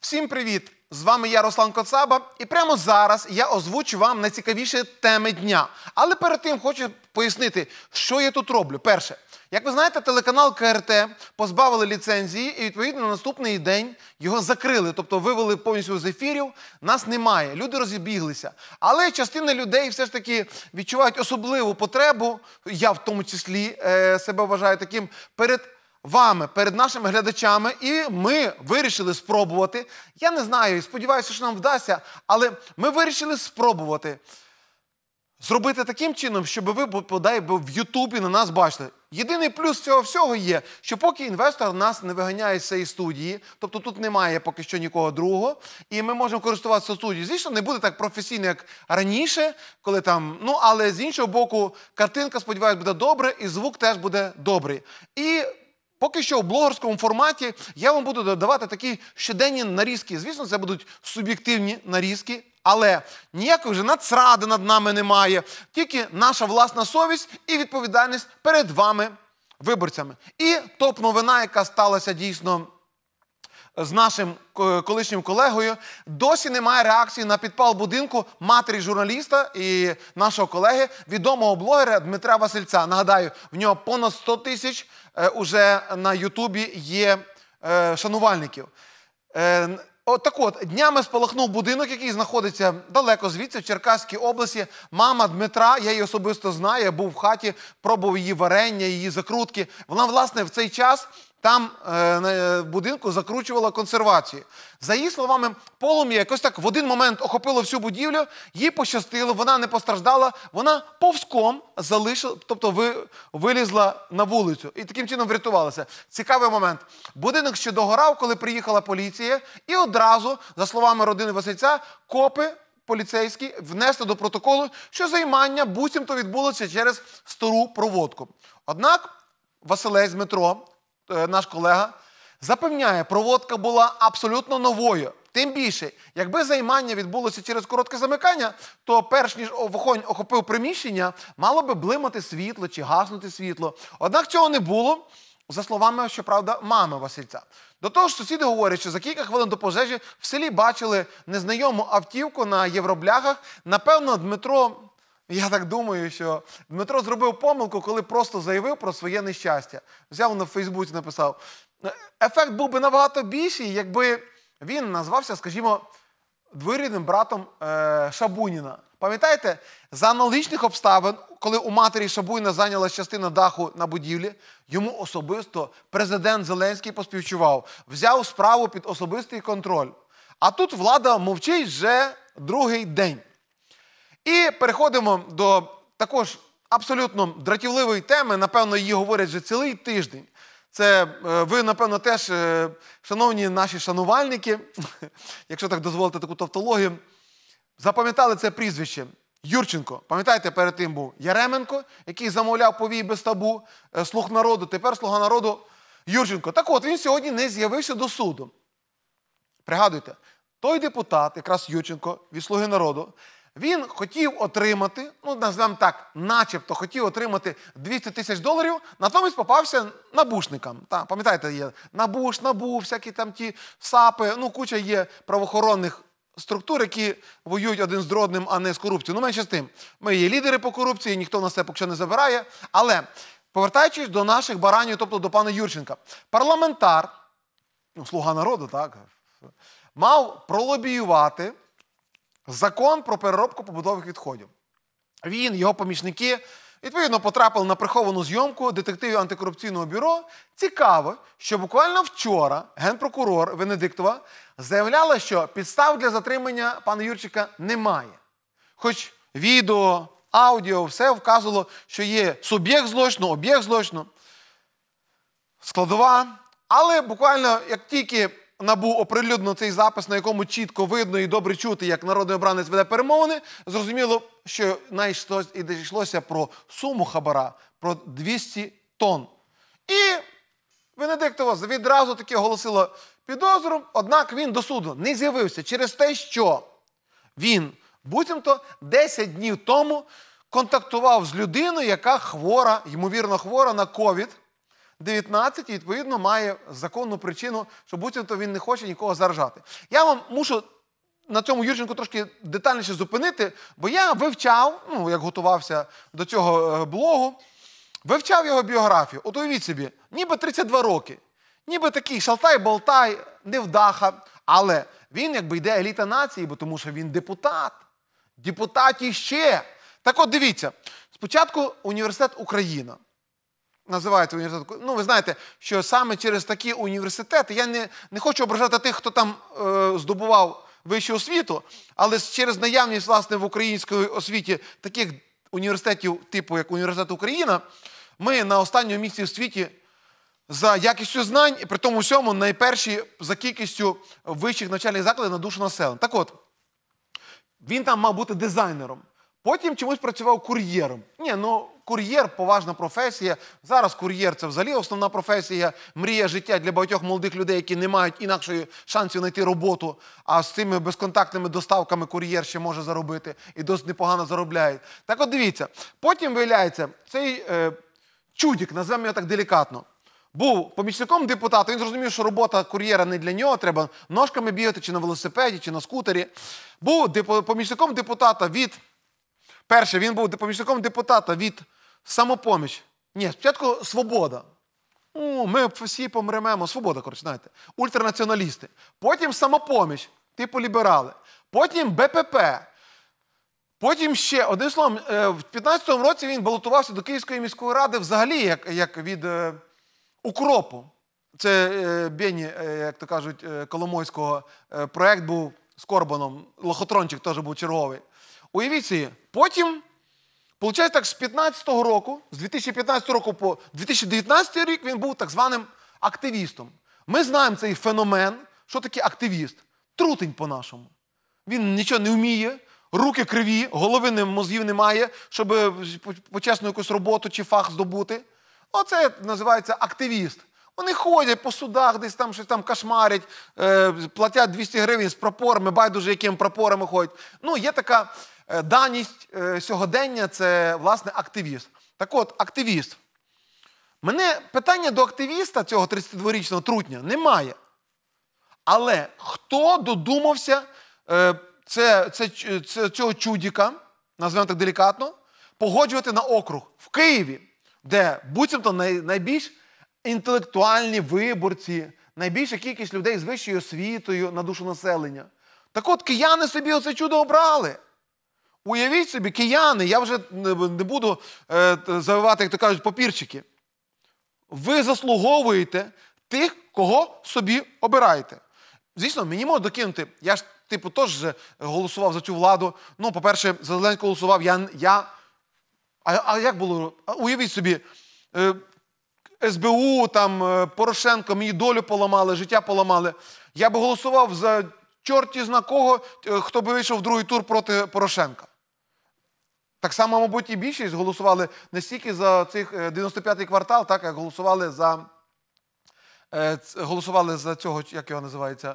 Всім привіт! З вами я, Руслан Коцаба, і прямо зараз я озвучу вам найцікавіші теми дня. Але перед тим хочу пояснити, що я тут роблю. Перше, як ви знаєте, телеканал КРТ позбавили ліцензії, і відповідно на наступний день його закрили, тобто вивели повністю з ефірів. Нас немає, люди розібіглися. Але частина людей все ж таки відчувають особливу потребу, я в тому числі е, себе вважаю таким перед вами, перед нашими глядачами, і ми вирішили спробувати. Я не знаю, і сподіваюся, що нам вдасться, але ми вирішили спробувати зробити таким чином, щоб ви подай в Ютубі на нас бачили. Єдиний плюс цього всього є, що поки інвестор нас не виганяє з цієї студії, тобто тут немає поки що нікого другого, і ми можемо користуватися студією. Звісно, не буде так професійно, як раніше, коли там, ну але з іншого боку, картинка, сподіваюся, буде добре, і звук теж буде добрий. І Поки що в блогерському форматі я вам буду додавати такі щоденні нарізки. Звісно, це будуть суб'єктивні нарізки, але ніякої вже нацради над нами немає, тільки наша власна совість і відповідальність перед вами, виборцями. І топ-новина, яка сталася дійсно з нашим колишнім колегою, досі немає реакції на підпал будинку матері журналіста і нашого колеги, відомого блогера Дмитра Васильця. Нагадаю, в нього понад 100 тисяч е, уже на Ютубі є е, шанувальників. Е, от так от днями спалахнув будинок, який знаходиться далеко звідси в Черкаській області. Мама Дмитра, я її особисто знаю, я був в хаті, пробував її варення, її закрутки. Вона, власне, в цей час там е, е, в будинку закручувала консервацію. За її словами, полум'я якось так в один момент охопило всю будівлю, їй пощастило, вона не постраждала, вона повзком залишила, тобто вилізла на вулицю і таким чином врятувалася. Цікавий момент. Будинок ще догорав, коли приїхала поліція, і одразу, за словами родини Васильця, копи. Поліцейські внесли до протоколу, що займання буцімто відбулося через стару проводку. Однак Василець Дмитро Е, наш колега, запевняє, проводка була абсолютно новою. Тим більше, якби займання відбулося через коротке замикання, то перш ніж вогонь охопив приміщення, мало би блимати світло чи гаснути світло. Однак цього не було, за словами, щоправда, мами Васильця. До того ж, сусіди говорять, що за кілька хвилин до пожежі в селі бачили незнайому автівку на євробляхах. Напевно, Дмитро я так думаю, що Дмитро зробив помилку, коли просто заявив про своє нещастя. Взяв на Фейсбуці, написав. Ефект був би набагато більший, якби він назвався, скажімо, двоюрідним братом е, Шабуніна. Пам'ятаєте, за аналогічних обставин, коли у матері Шабуніна зайнялась частина даху на будівлі, йому особисто президент Зеленський поспівчував, взяв справу під особистий контроль. А тут влада мовчить вже другий день. І переходимо до також абсолютно дратівливої теми. Напевно, її говорять вже цілий тиждень. Це е, ви, напевно, теж, е, шановні наші шанувальники, якщо так дозволите таку тавтологію, запам'ятали це прізвище. Юрченко, пам'ятаєте, перед тим був Яременко, який замовляв повій без табу е, слуг народу, тепер слуга народу Юрченко. Так от він сьогодні не з'явився до суду. Пригадуйте, той депутат, якраз Юрченко від Слуги народу, він хотів отримати, ну назвемо так, начебто хотів отримати 200 тисяч доларів, натомість попався набушникам. Та, Пам'ятаєте, є набуш, набу, всякі там ті сапи, ну куча є правоохоронних структур, які воюють один з одним, а не з корупцією. Ну, менше з тим, ми є лідери по корупції, ніхто нас це поки що не забирає. Але повертаючись до наших баранів, тобто до пана Юрченка, парламентар, ну, слуга народу, так, мав пролобіювати закон про переробку побутових відходів. Він, його помічники, відповідно потрапили на приховану зйомку детективів антикорупційного бюро. Цікаво, що буквально вчора генпрокурор Венедиктова заявляла, що підстав для затримання пана Юрчика немає. Хоч відео, аудіо, все вказувало, що є суб'єкт злочину, об'єкт злочину, складова. Але буквально як тільки Набув оприлюднено цей запис, на якому чітко видно і добре чути, як народний обранець веде перемовини, зрозуміло, що йшлося про суму хабара, про 200 тонн. І Венедиктова відразу таки оголосила підозру, однак він до суду не з'явився через те, що він буцімто 10 днів тому контактував з людиною, яка хвора, ймовірно, хвора на ковід. 19 і відповідно має законну причину, що буцімто він не хоче нікого заражати. Я вам мушу. На цьому Юрченку трошки детальніше зупинити, бо я вивчав, ну як готувався до цього е, блогу, вивчав його біографію. От уявіть собі, ніби 32 роки, ніби такий шалтай-болтай, невдаха. Але він якби йде еліта нації, бо тому що він депутат. Депутат іще. Так от дивіться, спочатку університет Україна називаєте університет. Ну, ви знаєте, що саме через такі університети я не не хочу ображати тих, хто там е, здобував вищу освіту, але через наявність власне в українській освіті таких університетів, типу як університет Україна, ми на останньому місці в світі. За якістю знань, і при тому всьому найперші за кількістю вищих навчальних закладів на душу населення. Так от, він там мав бути дизайнером. Потім чомусь працював кур'єром. Ні, ну кур'єр поважна професія. Зараз кур'єр це взагалі основна професія, мрія життя для багатьох молодих людей, які не мають інакшої шансів знайти роботу. А з цими безконтактними доставками кур'єр ще може заробити і досить непогано заробляє. Так от дивіться, потім виявляється, цей е, чудік, називаємо його так делікатно. Був помічником депутата, він зрозумів, що робота кур'єра не для нього, треба ножками бігати, чи на велосипеді, чи на скутері. Був помічником депутата від Перше, він був помічником депутата від самопоміч. Ні, спочатку свобода. О, Ми всі помремемо. Свобода, коротше, знаєте. Ультранаціоналісти. Потім самопоміч, типу ліберали. Потім БПП. Потім ще, одним словом, е, в 2015 році він балотувався до Київської міської ради взагалі, як як від е, укропу. Це е, Бені, е, як то кажуть, е, Коломойського е, проект був з Корбаном, Лохотрончик теж був черговий. Уявіть собі, потім, виходить, так, з 15 року, з 2015 року по 2019 рік він був так званим активістом. Ми знаємо цей феномен, що таке активіст. Трутень по-нашому. Він нічого не вміє, руки криві, голови не, мозгів немає, щоб е, почесну якусь роботу чи фах здобути. Оце називається активіст. Вони ходять по судах, десь там щось там кошмарять, е, платять 200 гривень з прапорами, байдуже якими прапорами ходять. Ну, є така Е, даність е, сьогодення це, власне, активіст. Так от, активіст. Мене питання до активіста цього 32-річного трутня немає. Але хто додумався е, це, це, це, цього чудіка, називаємо так делікатно, погоджувати на округ в Києві, де буцімто найбільш інтелектуальні виборці, найбільша кількість людей з вищою освітою на душу населення. Так от кияни собі оце чудо обрали. Уявіть собі, кияни, я вже не буду е, завивати, як то кажуть, папірчики. Ви заслуговуєте тих, кого собі обираєте. Звісно, мені можна докинути. Я ж, типу, теж голосував за цю владу. Ну, по-перше, за Зеленського голосував я. я. А а як було? Уявіть собі, е, СБУ, там, е, Порошенко, мені долю поламали, життя поламали. Я би голосував за чорті знакого, е, хто би вийшов в другий тур проти Порошенка. Так само, мабуть, і більшість голосували не стільки за цих 95-й е, квартал, так як голосували за е, голосували за цього, як його називається,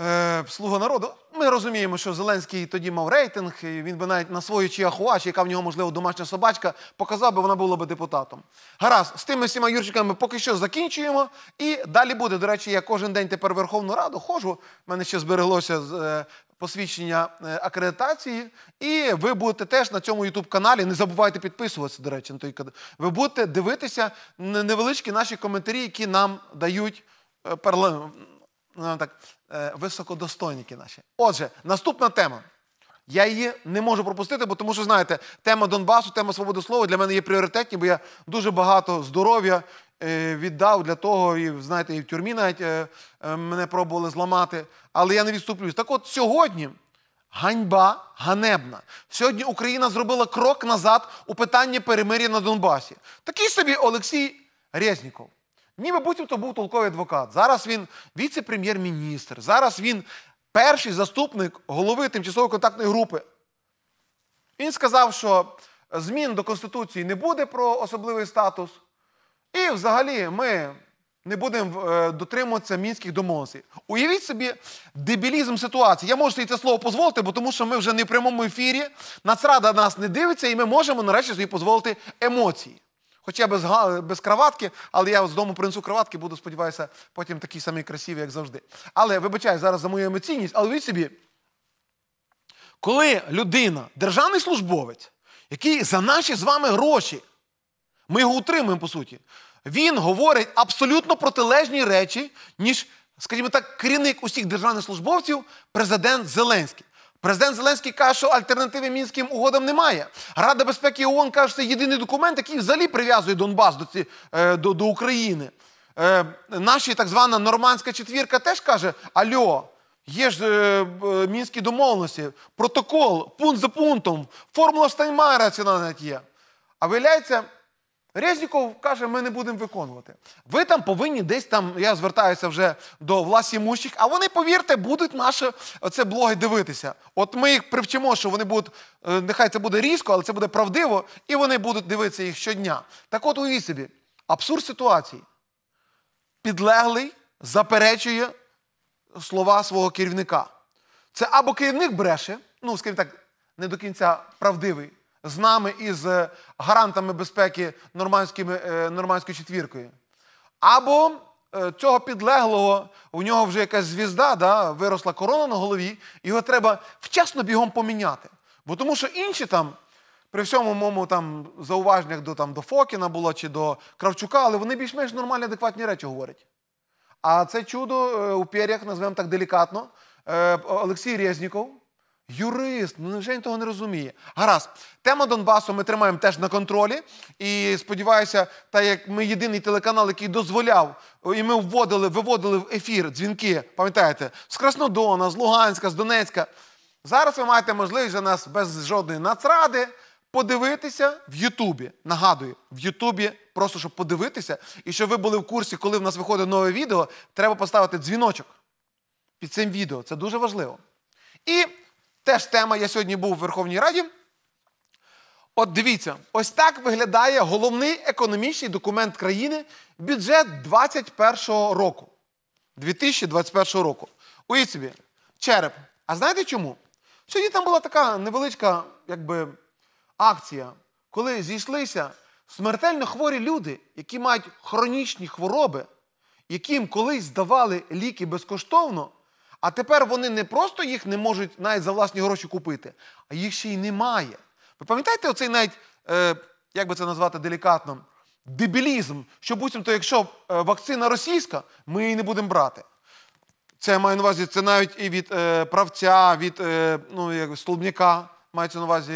е, слуга народу. Ми розуміємо, що Зеленський тоді мав рейтинг, і він би навіть на свою чи яка в нього, можливо, домашня собачка, показав би, вона була би депутатом. Гаразд, з тими всіма юрчиками поки що закінчуємо. І далі буде. До речі, я кожен день тепер Верховну Раду ходжу. У мене ще збереглося посвідчення е, акредитації, і ви будете теж на цьому ютуб каналі Не забувайте підписуватися, до речі, на той канал. Ви будете дивитися невеличкі наші коментарі, які нам дають е, ну, так, е, високодостойники наші. Отже, наступна тема. Я її не можу пропустити, бо тому що знаєте, тема Донбасу, тема свободи слова для мене є пріоритетні, бо я дуже багато здоров'я Е, віддав для того, і знаєте, і в тюрмі навіть е, е, мене пробували зламати, але я не відступлюсь. Так от сьогодні ганьба ганебна. Сьогодні Україна зробила крок назад у питанні перемир'я на Донбасі. Такий собі Олексій Резніков. Ніби то був толковий адвокат. Зараз він віце-прем'єр-міністр, зараз він перший заступник голови тимчасової контактної групи. Він сказав, що змін до Конституції не буде про особливий статус. І взагалі ми не будемо е, дотримуватися мінських домовленостей. Уявіть собі дебілізм ситуації. Я можу собі це слово дозволити, бо тому що ми вже не в прямому ефірі, нацрада нас не дивиться, і ми можемо нарешті собі дозволити емоції. Хоча без без кроватки, але я з дому принесу кроватки, буду, сподіваюся, потім такі самі красиві, як завжди. Але вибачаю зараз за мою емоційність, але уявіть собі, коли людина, державний службовець, який за наші з вами гроші ми його утримуємо, по суті. Він говорить абсолютно протилежні речі, ніж, скажімо так, керівник усіх державних службовців, президент Зеленський. Президент Зеленський каже, що альтернативи мінським угодам немає. Рада безпеки ООН каже, що це єдиний документ, який взагалі прив'язує Донбас до ці, е, до, до України. Е, Наші так звана нормандська четвірка теж каже: Альо, є ж е, е, мінські домовленості, протокол, пункт за пунктом, формула Штаймара ціна навіть є. А виявляється. Резніков каже, ми не будемо виконувати. Ви там повинні десь там, я звертаюся вже до власті мущих, а вони, повірте, будуть наші оце блоги дивитися. От ми їх привчимо, що вони будуть, е, нехай це буде різко, але це буде правдиво, і вони будуть дивитися їх щодня. Так от уявіть собі, абсурд ситуації. Підлеглий заперечує слова свого керівника. Це або керівник бреше, ну, скажімо так, не до кінця правдивий з нами і з гарантами безпеки е, нормандською четвіркою. Або е, цього підлеглого, у нього вже якась звізда, да, виросла корона на голові, його треба вчасно бігом поміняти. Бо тому що інші там. При всьому моєму там зауваженнях до там, до Фокіна було чи до Кравчука, але вони більш-менш нормальні, адекватні речі говорять. А це чудо е, у пір'ях, назвемо так делікатно, Олексій Резніков, Юрист, ну невже він того не розуміє? Гаразд, тема Донбасу ми тримаємо теж на контролі. І сподіваюся, так як ми єдиний телеканал, який дозволяв, і ми вводили, виводили в ефір дзвінки, пам'ятаєте, з Краснодона, з Луганська, з Донецька. Зараз ви маєте можливість за нас без жодної нацради подивитися в Ютубі. Нагадую, в Ютубі просто щоб подивитися, і щоб ви були в курсі, коли в нас виходить нове відео, треба поставити дзвіночок під цим відео. Це дуже важливо. І Теж тема, я сьогодні був в Верховній Раді. От дивіться, ось так виглядає головний економічний документ країни, бюджет 2021 року. 2021 року. Уявіть собі, череп. А знаєте чому? Сьогодні там була така невеличка якби, акція, коли зійшлися смертельно хворі люди, які мають хронічні хвороби, яким колись здавали ліки безкоштовно. А тепер вони не просто їх не можуть навіть за власні гроші купити, а їх ще й немає. Ви пам'ятаєте оцей навіть, е, як би це назвати делікатно, дебілізм, що буцімто, якщо е, вакцина російська, ми її не будемо брати. Це я маю на увазі, це навіть і від е, правця, від е, ну, як, столбняка, мається на увазі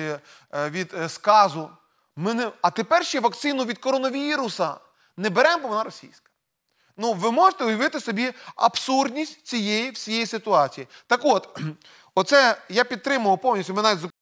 е, від е, сказу. Ми не... А тепер ще вакцину від коронавіруса не беремо, бо вона російська. Ну, ви можете уявити собі абсурдність цієї всієї ситуації. Так от, оце я підтримував повністю. ми навіть